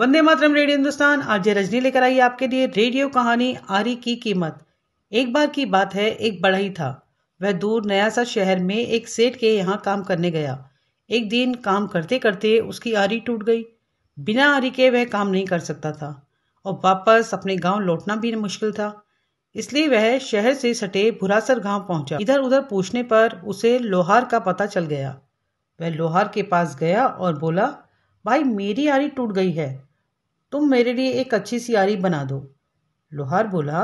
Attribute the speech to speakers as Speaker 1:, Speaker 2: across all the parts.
Speaker 1: वंदे मातरम radio Hindustan आज रजनी लेकर आई आपके लिए रेडियो कहानी आरी की कीमत एक बार की बात है एक बढ़ई था वह दूर नया सा शहर में एक सेठ के यहाँ काम करने गया एक दिन काम करते करते उसकी आरी टूट गई बिना आरी के वह काम नहीं कर सकता था और वापस अपने गांव लौटना भी मुश्किल था इसलिए वह शहर से सटे भुरासर गांव पहुंचा इधर उधर पूछने पर उसे लोहार का पता चल गया वह लोहार के पास गया और बोला भाई मेरी आरी टूट गई है तुम मेरे लिए एक अच्छी सियारी बना दो लोहार बोला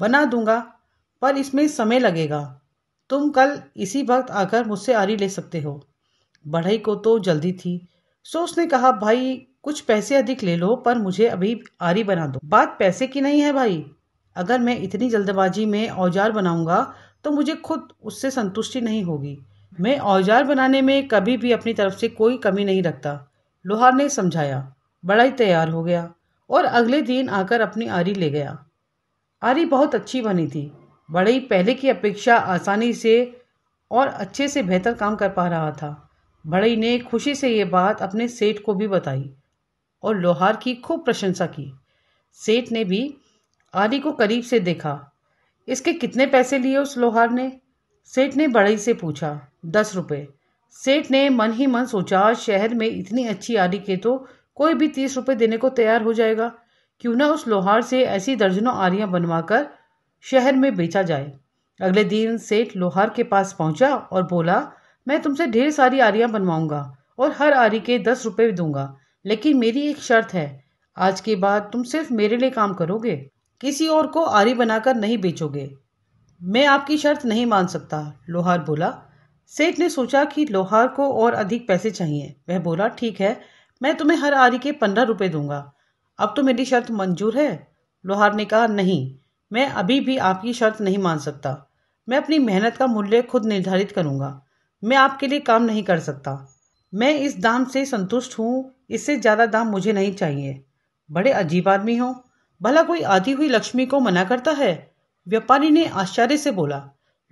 Speaker 1: बना दूंगा पर इसमें समय लगेगा तुम कल इसी वक्त आकर मुझसे आरी ले सकते हो बढ़ई को तो जल्दी थी सो उसने कहा भाई कुछ पैसे अधिक ले लो पर मुझे अभी आरी बना दो बात पैसे की नहीं है भाई अगर मैं इतनी जल्दबाजी में औजार बनाऊंगा तो मुझे खुद उससे संतुष्टि नहीं होगी मैं औजार बनाने में कभी भी अपनी तरफ से कोई कमी नहीं रखता लोहार ने समझाया बड़ा ही तैयार हो गया और अगले दिन आकर अपनी आरी ले गया आरी बहुत अच्छी बनी थी बड़े ही पहले की अपेक्षा आसानी से और अच्छे से बेहतर काम कर पा रहा था बड़ई ने खुशी से ये बात अपने सेठ को भी बताई और लोहार की खूब प्रशंसा की सेठ ने भी आरी को करीब से देखा इसके कितने पैसे लिए उस लोहार ने सेठ ने बड़ई से पूछा दस रुपये सेठ ने मन ही मन सोचा शहर में इतनी अच्छी आरी के तो कोई भी तीस रुपए देने को तैयार हो जाएगा क्यों ना उस लोहार से ऐसी दर्जनों आरियां बनवाकर शहर में बेचा जाए अगले दिन सेठ लोहार के पास पहुंचा और बोला मैं तुमसे ढेर सारी आरियां बनवाऊंगा और हर आरी के दस भी दूंगा लेकिन मेरी एक शर्त है आज के बाद तुम सिर्फ मेरे लिए काम करोगे किसी और को आरी बनाकर नहीं बेचोगे मैं आपकी शर्त नहीं मान सकता लोहार बोला सेठ ने सोचा कि लोहार को और अधिक पैसे चाहिए वह बोला ठीक है मैं तुम्हें हर आरी के पंद्रह रुपए दूंगा अब तो मेरी शर्त मंजूर है लोहार ने कहा नहीं मैं अभी भी आपकी शर्त नहीं मान सकता मैं अपनी मेहनत का मूल्य खुद निर्धारित करूंगा मैं आपके लिए काम नहीं कर सकता मैं इस दाम से संतुष्ट हूँ इससे ज़्यादा दाम मुझे नहीं चाहिए बड़े अजीब आदमी हो भला कोई आधी हुई लक्ष्मी को मना करता है व्यापारी ने आश्चर्य से बोला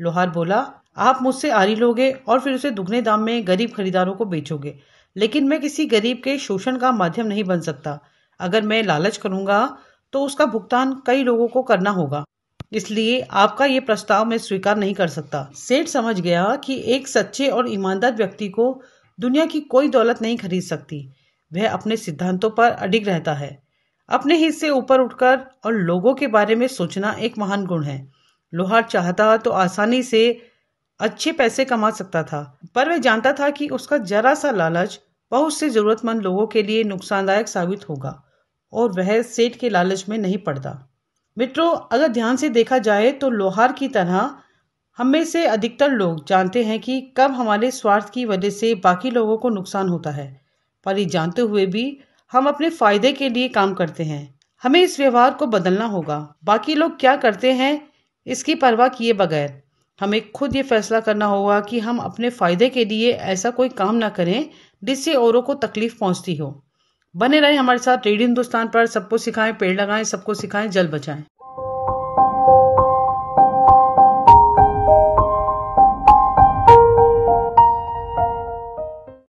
Speaker 1: लोहार बोला आप मुझसे आरी लोगे और फिर उसे दुगने दाम में गरीब खरीदारों को बेचोगे लेकिन मैं किसी गरीब के शोषण का माध्यम नहीं बन सकता अगर मैं लालच करूंगा तो उसका भुगतान कई लोगों को करना होगा इसलिए आपका ये प्रस्ताव मैं स्वीकार नहीं कर सकता सेठ समझ गया कि एक सच्चे और ईमानदार व्यक्ति को दुनिया की कोई दौलत नहीं खरीद सकती वह अपने सिद्धांतों पर अडिग रहता है अपने हिस्से ऊपर उठकर और लोगों के बारे में सोचना एक महान गुण है लोहार चाहता तो आसानी से अच्छे पैसे कमा सकता था पर वह जानता था कि उसका जरा सा लालच बहुत से ज़रूरतमंद लोगों के लिए नुकसानदायक साबित होगा और वह सेठ के लालच में नहीं पड़ता मित्रों अगर ध्यान से देखा जाए तो लोहार की तरह हम में से अधिकतर लोग जानते हैं कि कब हमारे स्वार्थ की वजह से बाकी लोगों को नुकसान होता है पर ये जानते हुए भी हम अपने फ़ायदे के लिए काम करते हैं हमें इस व्यवहार को बदलना होगा बाकी लोग क्या करते हैं इसकी परवाह किए बगैर हमें खुद ये फैसला करना होगा कि हम अपने फ़ायदे के लिए ऐसा कोई काम ना करें जिससे औरों को तकलीफ पहुंचती हो बने रहें हमारे साथ रेडियो हिंदुस्तान पर सबको सिखाएं पेड़ लगाएं सबको सिखाएं जल बचाएं